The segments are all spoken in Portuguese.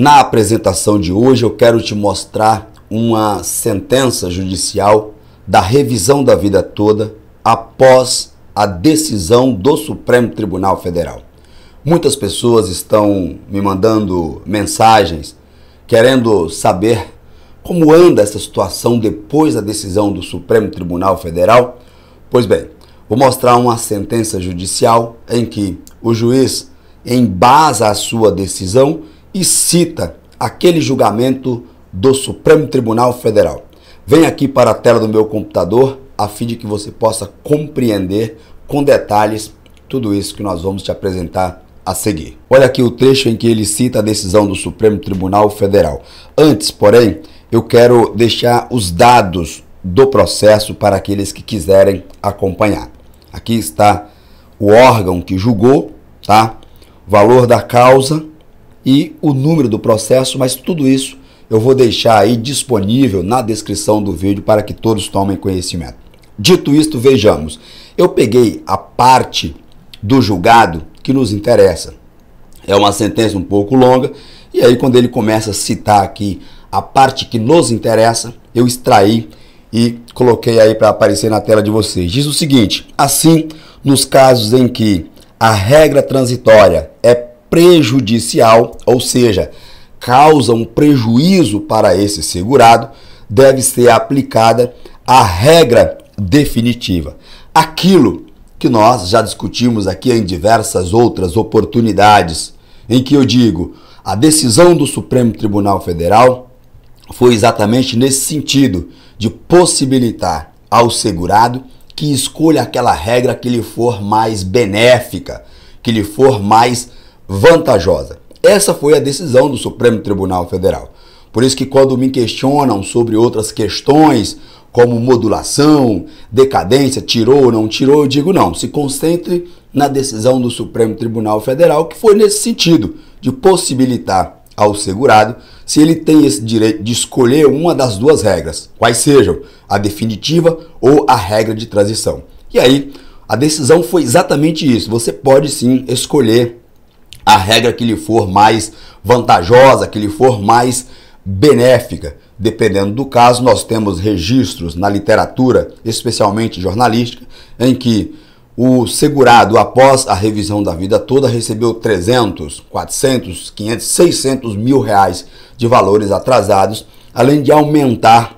Na apresentação de hoje, eu quero te mostrar uma sentença judicial da revisão da vida toda após a decisão do Supremo Tribunal Federal. Muitas pessoas estão me mandando mensagens querendo saber como anda essa situação depois da decisão do Supremo Tribunal Federal. Pois bem, vou mostrar uma sentença judicial em que o juiz base a sua decisão e cita aquele julgamento do Supremo Tribunal Federal. Vem aqui para a tela do meu computador a fim de que você possa compreender com detalhes tudo isso que nós vamos te apresentar a seguir. Olha aqui o trecho em que ele cita a decisão do Supremo Tribunal Federal. Antes, porém, eu quero deixar os dados do processo para aqueles que quiserem acompanhar. Aqui está o órgão que julgou, tá? O valor da causa, e o número do processo, mas tudo isso eu vou deixar aí disponível na descrição do vídeo para que todos tomem conhecimento. Dito isto, vejamos. Eu peguei a parte do julgado que nos interessa. É uma sentença um pouco longa, e aí quando ele começa a citar aqui a parte que nos interessa, eu extraí e coloquei aí para aparecer na tela de vocês. Diz o seguinte: assim, nos casos em que a regra transitória é prejudicial, ou seja, causa um prejuízo para esse segurado, deve ser aplicada a regra definitiva. Aquilo que nós já discutimos aqui em diversas outras oportunidades, em que eu digo, a decisão do Supremo Tribunal Federal foi exatamente nesse sentido de possibilitar ao segurado que escolha aquela regra que lhe for mais benéfica, que lhe for mais vantajosa. Essa foi a decisão do Supremo Tribunal Federal. Por isso que quando me questionam sobre outras questões, como modulação, decadência, tirou ou não tirou, eu digo não. Se concentre na decisão do Supremo Tribunal Federal, que foi nesse sentido, de possibilitar ao segurado se ele tem esse direito de escolher uma das duas regras, quais sejam a definitiva ou a regra de transição. E aí, a decisão foi exatamente isso. Você pode sim escolher a regra que lhe for mais vantajosa, que lhe for mais benéfica. Dependendo do caso, nós temos registros na literatura, especialmente jornalística, em que o segurado, após a revisão da vida toda, recebeu 300, 400, 500, 600 mil reais de valores atrasados, além de aumentar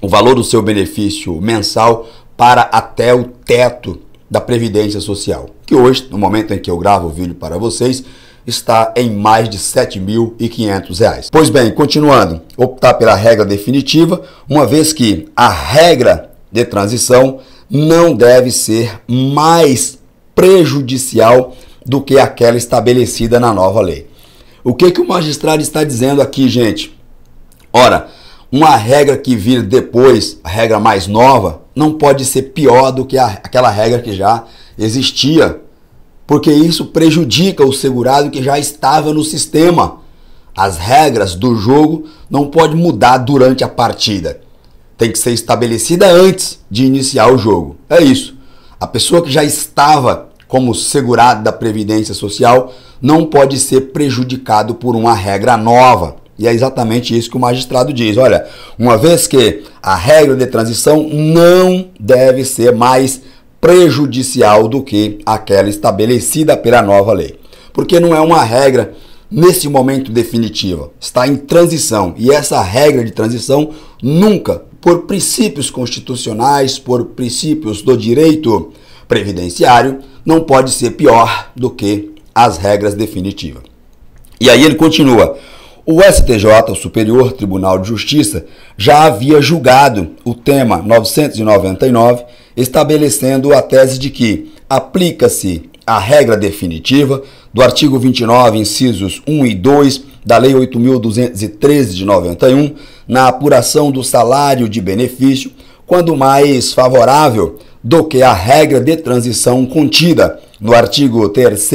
o valor do seu benefício mensal para até o teto da Previdência Social, que hoje, no momento em que eu gravo o vídeo para vocês, está em mais de R$ 7.500. Pois bem, continuando, optar pela regra definitiva, uma vez que a regra de transição não deve ser mais prejudicial do que aquela estabelecida na nova lei. O que, que o magistrado está dizendo aqui, gente? Ora, uma regra que vir depois, a regra mais nova, não pode ser pior do que a, aquela regra que já existia, porque isso prejudica o segurado que já estava no sistema. As regras do jogo não podem mudar durante a partida. Tem que ser estabelecida antes de iniciar o jogo. É isso. A pessoa que já estava como segurado da Previdência Social não pode ser prejudicado por uma regra nova. E é exatamente isso que o magistrado diz. Olha, uma vez que a regra de transição não deve ser mais prejudicial do que aquela estabelecida pela nova lei. Porque não é uma regra nesse momento definitiva, está em transição. E essa regra de transição nunca, por princípios constitucionais, por princípios do direito previdenciário, não pode ser pior do que as regras definitivas. E aí ele continua. O STJ, o Superior Tribunal de Justiça, já havia julgado o tema 999, estabelecendo a tese de que aplica-se a regra definitiva do artigo 29, incisos 1 e 2 da Lei 8.213 de 91, na apuração do salário de benefício, quando mais favorável do que a regra de transição contida no artigo 3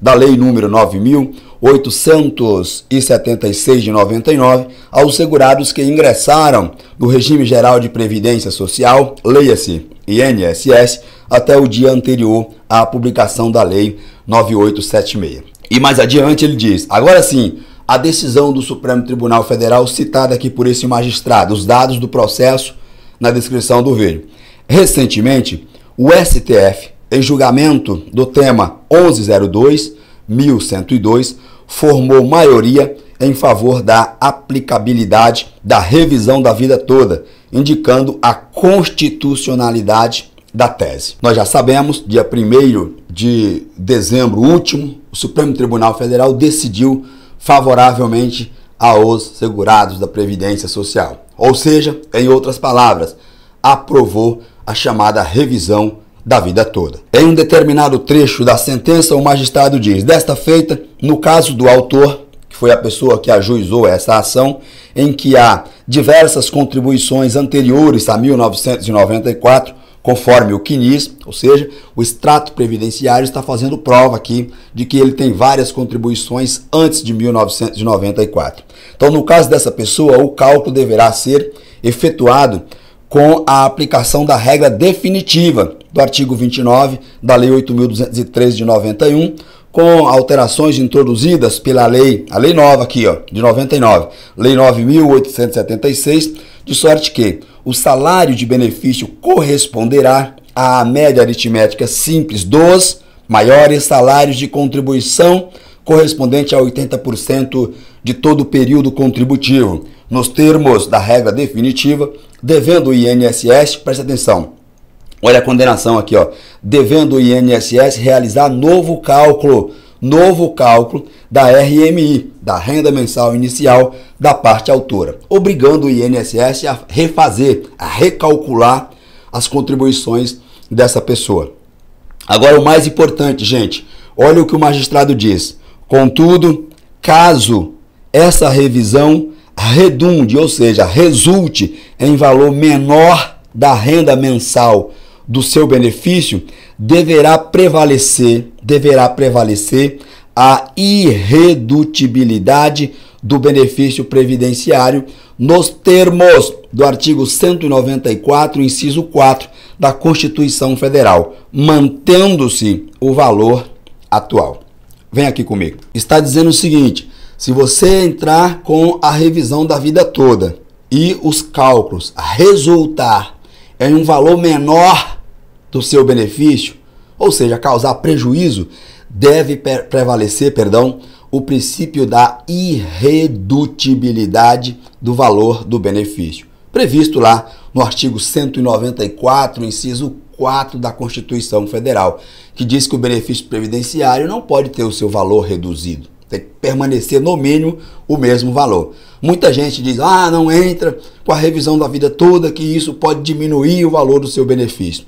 da Lei número 9000 876 de 99 aos segurados que ingressaram no regime geral de previdência social, leia-se INSS, até o dia anterior à publicação da lei 9876. E mais adiante ele diz: "Agora sim, a decisão do Supremo Tribunal Federal citada aqui por esse magistrado, os dados do processo na descrição do vídeo. Recentemente, o STF, em julgamento do tema 1102 1102 formou maioria em favor da aplicabilidade da revisão da vida toda, indicando a constitucionalidade da tese. Nós já sabemos, dia 1 de dezembro último, o Supremo Tribunal Federal decidiu favoravelmente aos segurados da Previdência Social. Ou seja, em outras palavras, aprovou a chamada revisão da vida toda. Em um determinado trecho da sentença, o magistrado diz: Desta feita, no caso do autor, que foi a pessoa que ajuizou essa ação, em que há diversas contribuições anteriores a 1994, conforme o Quinis, ou seja, o extrato previdenciário está fazendo prova aqui de que ele tem várias contribuições antes de 1994. Então, no caso dessa pessoa, o cálculo deverá ser efetuado com a aplicação da regra definitiva do artigo 29 da Lei 8.213 de 91, com alterações introduzidas pela lei, a lei nova aqui, ó, de 99, Lei 9.876, de sorte que o salário de benefício corresponderá à média aritmética simples dos maiores salários de contribuição correspondente a 80% de todo o período contributivo nos termos da regra definitiva, devendo o INSS, preste atenção, olha a condenação aqui, ó, devendo o INSS realizar novo cálculo, novo cálculo da RMI, da renda mensal inicial da parte autora, obrigando o INSS a refazer, a recalcular as contribuições dessa pessoa. Agora o mais importante, gente, olha o que o magistrado diz. Contudo, caso essa revisão redunde, ou seja, resulte em valor menor da renda mensal do seu benefício, deverá prevalecer, deverá prevalecer a irredutibilidade do benefício previdenciário nos termos do artigo 194, inciso 4 da Constituição Federal, mantendo-se o valor atual. Vem aqui comigo. Está dizendo o seguinte: se você entrar com a revisão da vida toda e os cálculos resultar em é um valor menor do seu benefício, ou seja, causar prejuízo, deve prevalecer, perdão, o princípio da irredutibilidade do valor do benefício, previsto lá no artigo 194, inciso 4 da Constituição Federal, que diz que o benefício previdenciário não pode ter o seu valor reduzido. Tem que permanecer no mínimo o mesmo valor. Muita gente diz: ah, não entra com a revisão da vida toda, que isso pode diminuir o valor do seu benefício.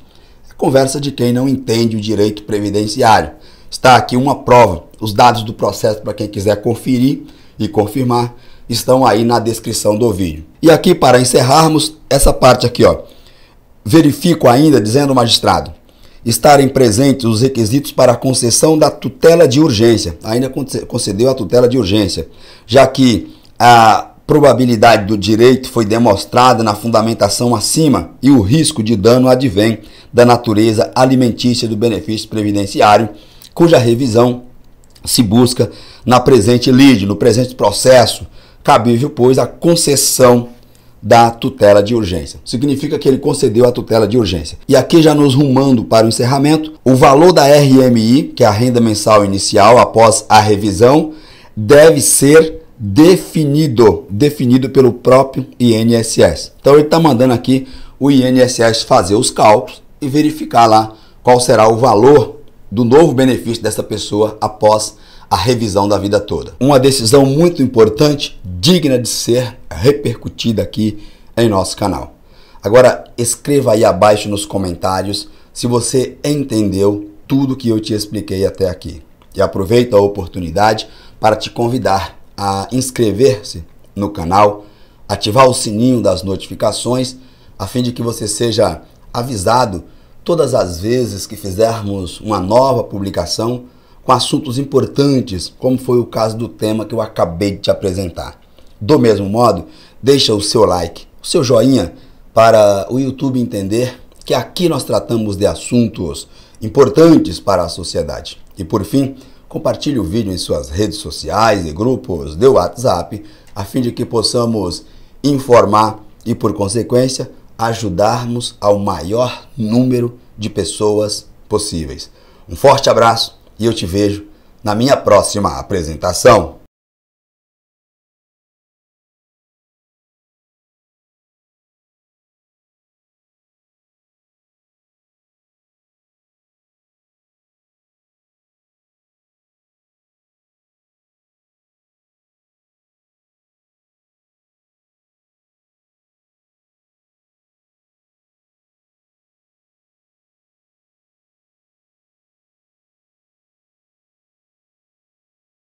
É conversa de quem não entende o direito previdenciário. Está aqui uma prova. Os dados do processo, para quem quiser conferir e confirmar, estão aí na descrição do vídeo. E aqui, para encerrarmos, essa parte aqui, ó. Verifico ainda, dizendo o magistrado, estarem presentes os requisitos para a concessão da tutela de urgência. Ainda concedeu a tutela de urgência, já que a probabilidade do direito foi demonstrada na fundamentação acima e o risco de dano advém da natureza alimentícia do benefício previdenciário, cuja revisão se busca na presente lide, no presente processo, cabível, pois, a concessão da tutela de urgência. Significa que ele concedeu a tutela de urgência. E aqui já nos rumando para o encerramento, o valor da RMI, que é a renda mensal inicial após a revisão, deve ser definido, definido pelo próprio INSS. Então ele está mandando aqui o INSS fazer os cálculos e verificar lá qual será o valor do novo benefício dessa pessoa após a revisão da vida toda. Uma decisão muito importante, digna de ser repercutida aqui em nosso canal. Agora, escreva aí abaixo nos comentários se você entendeu tudo que eu te expliquei até aqui. E aproveito a oportunidade para te convidar a inscrever-se no canal, ativar o sininho das notificações, a fim de que você seja avisado todas as vezes que fizermos uma nova publicação com assuntos importantes, como foi o caso do tema que eu acabei de te apresentar. Do mesmo modo, deixa o seu like, o seu joinha para o YouTube entender que aqui nós tratamos de assuntos importantes para a sociedade. E por fim, compartilhe o vídeo em suas redes sociais e grupos de WhatsApp, a fim de que possamos informar e, por consequência, ajudarmos ao maior número de pessoas possíveis. Um forte abraço e eu te vejo na minha próxima apresentação.